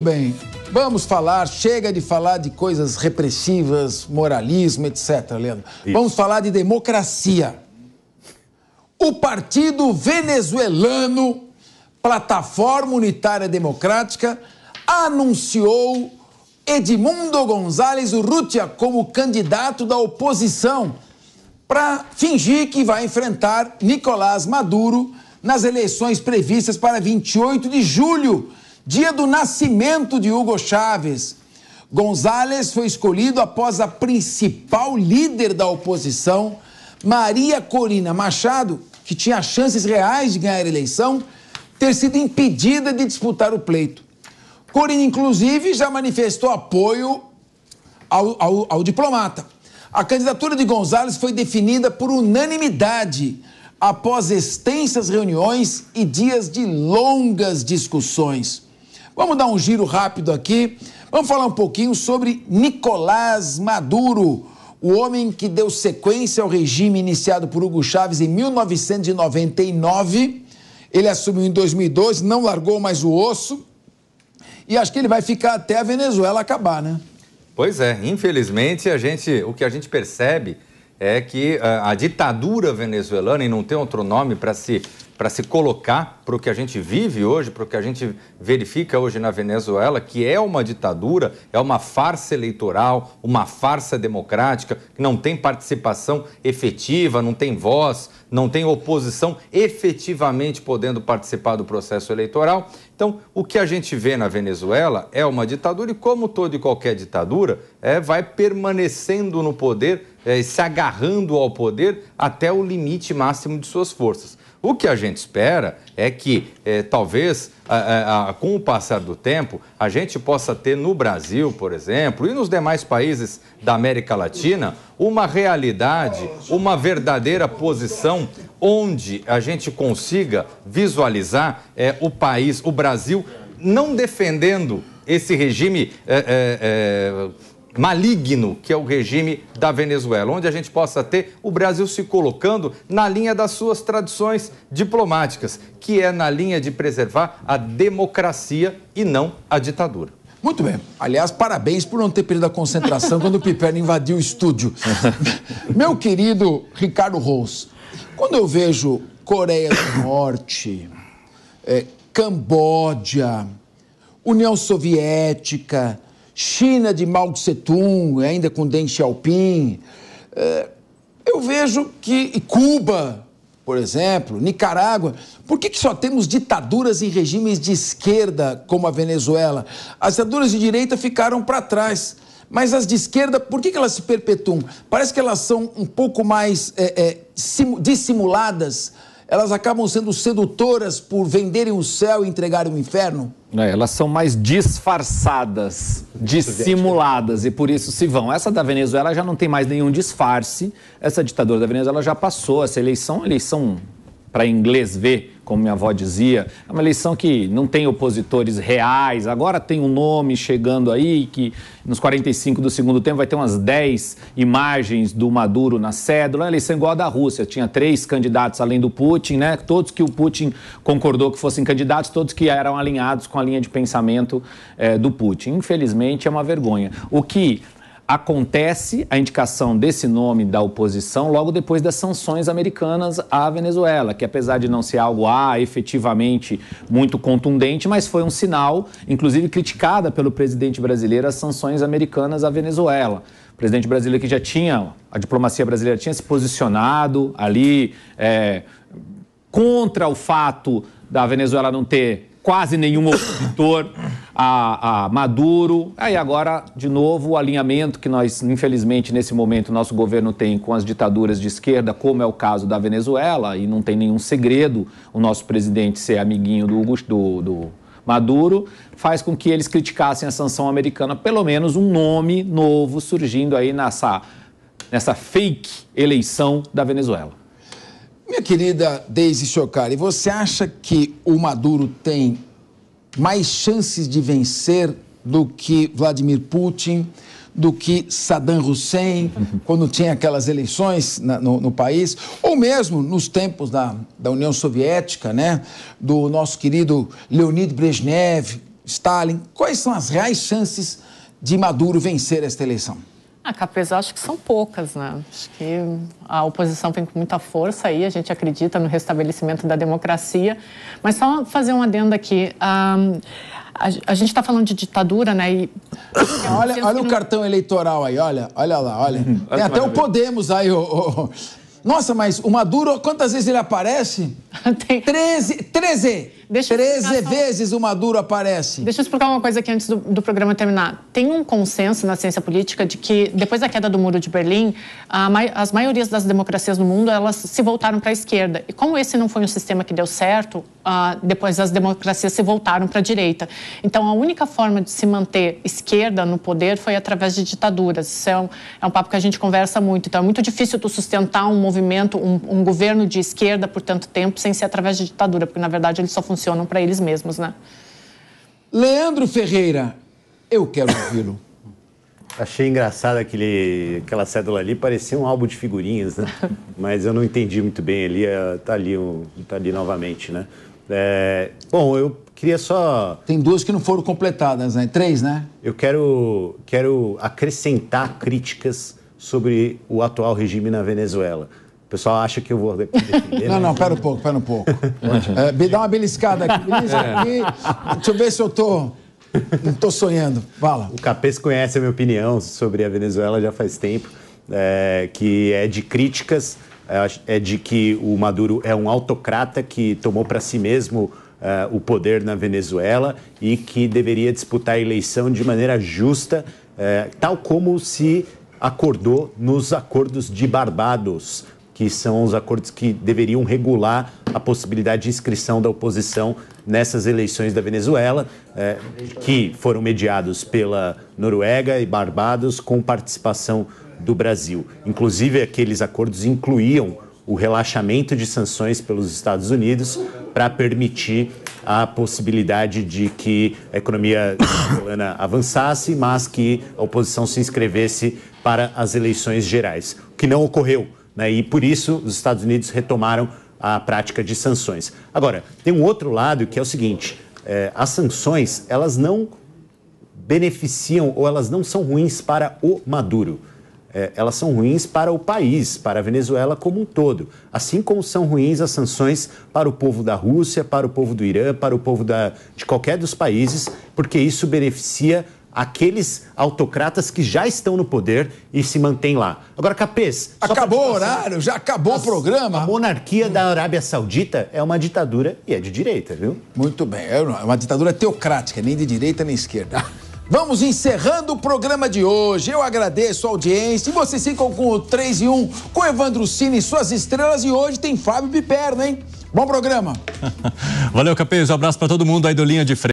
Bem, vamos falar, chega de falar de coisas repressivas, moralismo, etc, Leandro. Isso. Vamos falar de democracia. O partido venezuelano Plataforma Unitária Democrática anunciou Edmundo González Urrutia como candidato da oposição para fingir que vai enfrentar Nicolás Maduro nas eleições previstas para 28 de julho dia do nascimento de Hugo Chávez. Gonzales foi escolhido após a principal líder da oposição, Maria Corina Machado, que tinha chances reais de ganhar a eleição, ter sido impedida de disputar o pleito. Corina, inclusive, já manifestou apoio ao, ao, ao diplomata. A candidatura de Gonzales foi definida por unanimidade após extensas reuniões e dias de longas discussões. Vamos dar um giro rápido aqui. Vamos falar um pouquinho sobre Nicolás Maduro, o homem que deu sequência ao regime iniciado por Hugo Chávez em 1999. Ele assumiu em 2012, não largou mais o osso. E acho que ele vai ficar até a Venezuela acabar, né? Pois é, infelizmente a gente, o que a gente percebe é que a, ah, a ditadura venezuelana, e não tem outro nome para se para se colocar para o que a gente vive hoje, para o que a gente verifica hoje na Venezuela, que é uma ditadura, é uma farsa eleitoral, uma farsa democrática, que não tem participação efetiva, não tem voz, não tem oposição efetivamente podendo participar do processo eleitoral. Então, o que a gente vê na Venezuela é uma ditadura e, como toda e qualquer ditadura, é, vai permanecendo no poder, é, se agarrando ao poder até o limite máximo de suas forças. O que a gente espera é que, é, talvez, a, a, com o passar do tempo, a gente possa ter no Brasil, por exemplo, e nos demais países da América Latina, uma realidade, uma verdadeira posição onde a gente consiga visualizar é, o país, o Brasil, não defendendo esse regime é, maligno, que é o regime da Venezuela, onde a gente possa ter o Brasil se colocando na linha das suas tradições diplomáticas, que é na linha de preservar a democracia e não a ditadura. Muito bem. Aliás, parabéns por não ter perdido a concentração quando o Piperno invadiu o estúdio. Meu querido Ricardo Rous, quando eu vejo Coreia do Norte, é, Camboja, União Soviética, China de Mao Tse-tung, ainda com Deng Xiaoping. É, eu vejo que Cuba, por exemplo, Nicarágua. Por que, só temos ditaduras e regimes de esquerda como a Venezuela? As ditaduras de direita ficaram para trás. Mas as de esquerda, por que, que elas se perpetuam? Parece que elas são um pouco mais é, é, dissimuladas. Elas acabam sendo sedutoras por venderem o céu e entregarem o inferno. É, elas são mais disfarçadas, dissimuladas e por isso se vão. Essa da Venezuela já não tem mais nenhum disfarce. Essa ditadura da Venezuela já passou. Essa eleição, eleição para inglês ver, como minha avó dizia. É uma eleição que não tem opositores reais. Agora tem um nome chegando aí que nos 45 do segundo tempo vai ter umas 10 imagens do Maduro na cédula. É uma eleição igual a da Rússia. Tinha três candidatos além do Putin, né? Todos que o Putin concordou que fossem candidatos, todos que eram alinhados com a linha de pensamento é, do Putin. Infelizmente é uma vergonha. O que acontece a indicação desse nome da oposição logo depois das sanções americanas à Venezuela, que apesar de não ser algo ah, efetivamente muito contundente, mas foi um sinal, inclusive criticada pelo presidente brasileiro, as sanções americanas à Venezuela. O presidente brasileiro que já tinha, a diplomacia brasileira tinha se posicionado ali é, contra o fato da Venezuela não ter quase nenhum opositor a, a Maduro. Aí agora, de novo, o alinhamento que nós, infelizmente, nesse momento, nosso governo tem com as ditaduras de esquerda, como é o caso da Venezuela, e não tem nenhum segredo o nosso presidente ser amiguinho do, do, do Maduro, faz com que eles criticassem a sanção americana, pelo menos um nome novo surgindo aí nessa, nessa fake eleição da Venezuela. Minha querida Deise Chocari, você acha que o Maduro tem mais chances de vencer do que Vladimir Putin, do que Saddam Hussein, uhum. quando tinha aquelas eleições na, no, no, país, ou mesmo nos tempos da, da União Soviética, né? do nosso querido Leonid Brezhnev, Stalin. Quais são as reais chances de Maduro vencer esta eleição? A ah, Capes, acho que são poucas, né? Acho que a oposição vem com muita força aí, a gente acredita no restabelecimento da democracia. Mas só fazer um adendo aqui. Um, a, a, gente está falando de ditadura, né? E... Olha, olha o não... cartão eleitoral aí, olha, olha lá, olha. Uhum. Tem até o Podemos aí, o, o, nossa, mas o Maduro, quantas vezes ele aparece? Tem... 13, 13, Deixa 13 vezes só... o Maduro aparece. Deixa eu explicar uma coisa aqui antes do, do, programa terminar. Tem um consenso na ciência política de que, depois da queda do Muro de Berlim, a, as maiorias das democracias do mundo, elas se voltaram para a esquerda. E como esse não foi um sistema que deu certo, ah, depois as democracias se voltaram para a direita. Então, a única forma de se manter esquerda no poder foi através de ditaduras. Isso é um, é um papo que a gente conversa muito. Então, é muito difícil tu sustentar um movimento, um, um governo de esquerda por tanto tempo sem ser através de ditadura, porque, na verdade, eles só funcionam para eles mesmos, né? Leandro Ferreira, eu quero ouvi-lo. Achei engraçado aquele, aquela cédula ali, parecia um álbum de figurinhas, né? Mas eu não entendi muito bem ali, eh, tá ali, tá ali novamente, né? É, bom, eu queria só. Tem duas que não foram completadas, né? Três, né? Eu quero, quero acrescentar críticas sobre o atual regime na Venezuela. O pessoal acha que eu vou defender. não, não, pera um pouco, pera um pouco. é, me dá uma beliscada aqui, belisca é. aqui. Deixa eu ver se eu tô. Não tô sonhando. Fala. O Capês conhece a minha opinião sobre a Venezuela já faz tempo, é, que é de críticas é, é de que o Maduro é um autocrata que tomou para si mesmo uh, o poder na Venezuela e que deveria disputar a eleição de maneira justa, uh, tal como se acordou nos acordos de Barbados, que são os acordos que deveriam regular a possibilidade de inscrição da oposição nessas eleições da Venezuela, uh, que foram mediados pela Noruega e Barbados, com participação do Brasil. Inclusive, aqueles acordos incluíam o relaxamento de sanções pelos Estados Unidos para permitir a possibilidade de que a economia venezuelana avançasse, mas que a oposição se inscrevesse para as eleições gerais, o que não ocorreu. Né? E por isso os Estados Unidos retomaram a prática de sanções. Agora, tem um outro lado que é o seguinte: é, as sanções elas não beneficiam ou elas não são ruins para o Maduro é, elas são ruins para o país, para a Venezuela como um todo, assim como são ruins as sanções para o povo da Rússia, para o povo do Irã, para o povo da, de qualquer dos países, porque isso beneficia aqueles autocratas que já estão no poder e se mantêm lá. Agora, Capês. Acabou o horário, já acabou o programa. A monarquia da Arábia Saudita é uma ditadura e é de direita, viu? Muito bem. É uma ditadura teocrática, nem de direita nem esquerda. Vamos encerrando o programa de hoje. Eu agradeço a audiência. E vocês ficam com o 3 e 1, com Evandro Cine e suas estrelas. E hoje tem Fábio Piperno, hein? Bom programa. Valeu, Capês. Um abraço para todo mundo aí do Linha de Frente.